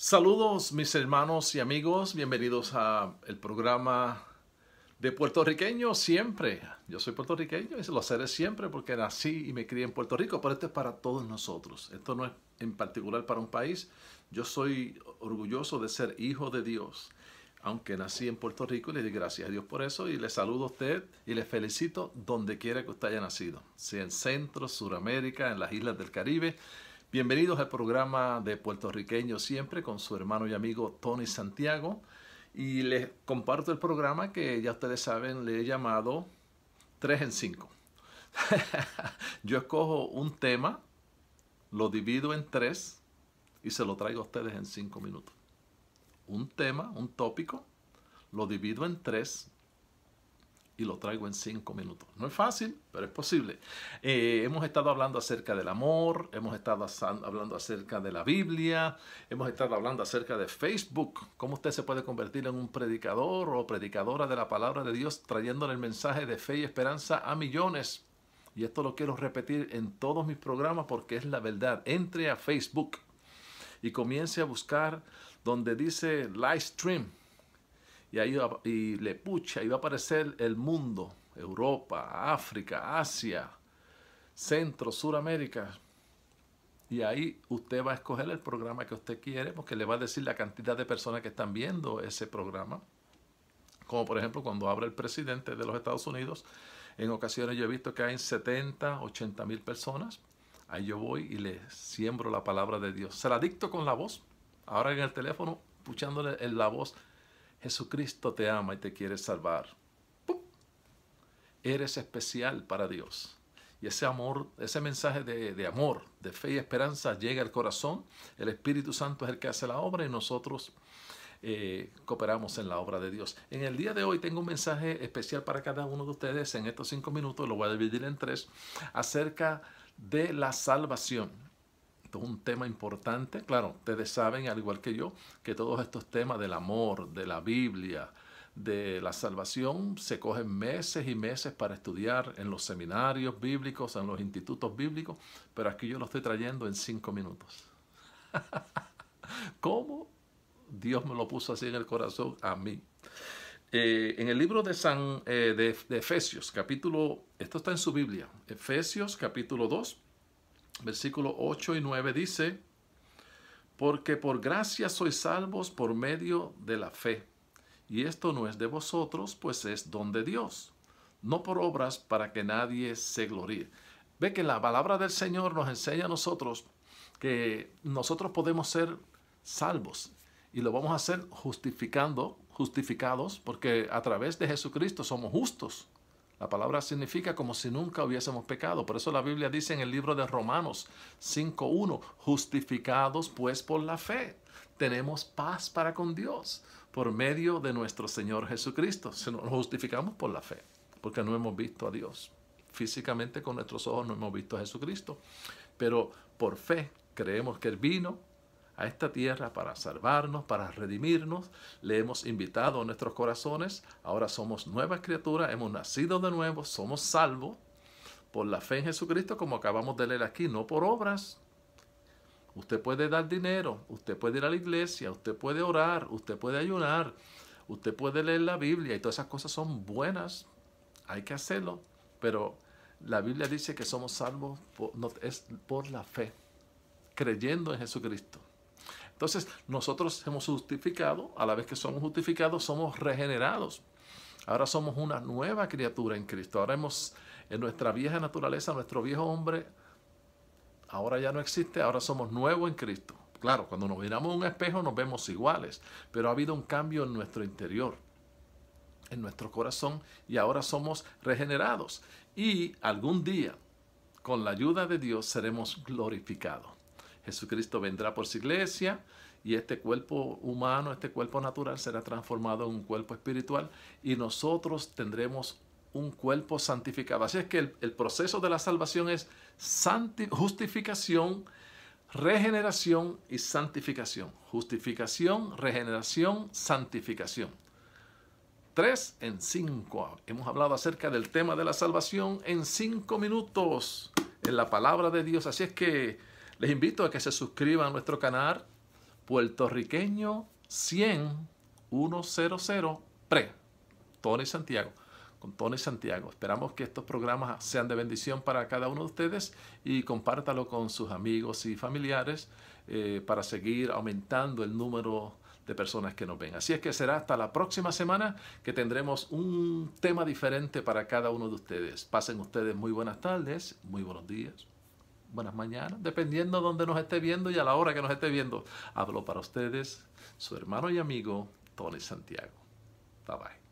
Saludos mis hermanos y amigos, bienvenidos a el programa de puertorriqueño siempre. Yo soy puertorriqueño y se lo seré siempre porque nací y me crié en Puerto Rico, pero esto es para todos nosotros. Esto no es en particular para un país. Yo soy orgulloso de ser hijo de Dios, aunque nací en Puerto Rico y le doy gracias a Dios por eso y le saludo a usted y le felicito donde quiera que usted haya nacido, sea en Centro, Suramérica, en las islas del Caribe Bienvenidos al programa de Puertorriqueño Siempre con su hermano y amigo Tony Santiago. Y les comparto el programa que ya ustedes saben le he llamado 3 en 5. Yo escojo un tema, lo divido en 3 y se lo traigo a ustedes en 5 minutos. Un tema, un tópico, lo divido en 3 y lo traigo en cinco minutos. No es fácil, pero es posible. Eh, hemos estado hablando acerca del amor, hemos estado hablando acerca de la Biblia, hemos estado hablando acerca de Facebook, cómo usted se puede convertir en un predicador o predicadora de la palabra de Dios trayéndole el mensaje de fe y esperanza a millones. Y esto lo quiero repetir en todos mis programas porque es la verdad. Entre a Facebook y comience a buscar donde dice live stream y ahí y le pucha, y va a aparecer el mundo, Europa, África, Asia, Centro, Suramérica. Y ahí usted va a escoger el programa que usted quiere, porque le va a decir la cantidad de personas que están viendo ese programa. Como por ejemplo cuando abre el presidente de los Estados Unidos, en ocasiones yo he visto que hay 70, 80 mil personas. Ahí yo voy y le siembro la palabra de Dios. Se la dicto con la voz. Ahora en el teléfono, puchándole en la voz Jesucristo te ama y te quiere salvar. Eres especial para Dios. Y ese amor, ese mensaje de, amor, de fe y esperanza llega al corazón. El Espíritu Santo es el que hace la obra y nosotros eh, cooperamos en la obra de Dios. En el día de hoy tengo un mensaje especial para cada uno de ustedes. En estos cinco minutos lo voy a dividir en tres acerca de la salvación es un tema importante. Claro, ustedes saben, al igual que yo, que todos estos temas del amor, de la Biblia, de la salvación, se cogen meses y meses para estudiar en los seminarios bíblicos, en los institutos bíblicos, pero aquí yo lo estoy trayendo en cinco minutos. ¿Cómo? Dios me lo puso así en el corazón a mí. Eh, en el libro de, San, eh, de, de Efesios, capítulo, esto está en su Biblia, Efesios capítulo 2, versículo 8 y 9 dice, porque por gracia sois salvos por medio de la fe. Y esto no es de vosotros, pues es don de Dios, no por obras para que nadie se gloríe. Ve que la palabra del Señor nos enseña a nosotros que nosotros podemos ser salvos y lo vamos a hacer justificando, justificados, porque a través de Jesucristo somos justos. La palabra significa como si nunca hubiésemos pecado. Por eso la Biblia dice en el libro de Romanos 5.1, justificados pues por la fe, tenemos paz para con Dios por medio de nuestro Señor Jesucristo. Si nos justificamos por la fe, porque no hemos visto a Dios. Físicamente con nuestros ojos no hemos visto a Jesucristo, pero por fe creemos que Él vino, a esta tierra para salvarnos, para redimirnos. Le hemos invitado a nuestros corazones. Ahora somos nuevas criaturas, hemos nacido de nuevo, somos salvos por la fe en Jesucristo, como acabamos de leer aquí, no por obras. Usted puede dar dinero, usted puede ir a la iglesia, usted puede orar, usted puede ayunar, usted puede leer la Biblia y todas esas cosas son buenas. Hay que hacerlo, pero la Biblia dice que somos salvos por, por la fe, creyendo en Jesucristo. Entonces, nosotros hemos justificado, a la vez que somos justificados, somos regenerados. Ahora somos una nueva criatura en Cristo. Ahora hemos, en nuestra vieja naturaleza, nuestro viejo hombre, ahora ya no existe, ahora somos nuevos en Cristo. Claro, cuando nos miramos en un espejo nos vemos iguales, pero ha habido un cambio en nuestro interior, en nuestro corazón, y ahora somos regenerados. Y algún día, con la ayuda de Dios, seremos glorificados. Jesucristo vendrá por su iglesia y este cuerpo humano, este cuerpo natural será transformado en un cuerpo espiritual y nosotros tendremos un cuerpo santificado. Así es que el, proceso de la salvación es justificación, regeneración y santificación. Justificación, regeneración, santificación. Tres en cinco. Hemos hablado acerca del tema de la salvación en cinco minutos en la palabra de Dios. Así es que les invito a que se suscriban a nuestro canal puertorriqueño 100 100 pre Tony Santiago con Tony Santiago. Esperamos que estos programas sean de bendición para cada uno de ustedes y compártalo con sus amigos y familiares eh, para seguir aumentando el número de personas que nos ven. Así es que será hasta la próxima semana que tendremos un tema diferente para cada uno de ustedes. Pasen ustedes muy buenas tardes, muy buenos días, buenas mañanas, dependiendo de donde nos esté viendo y a la hora que nos esté viendo. Hablo para ustedes, su hermano y amigo, Tony Santiago. Bye bye.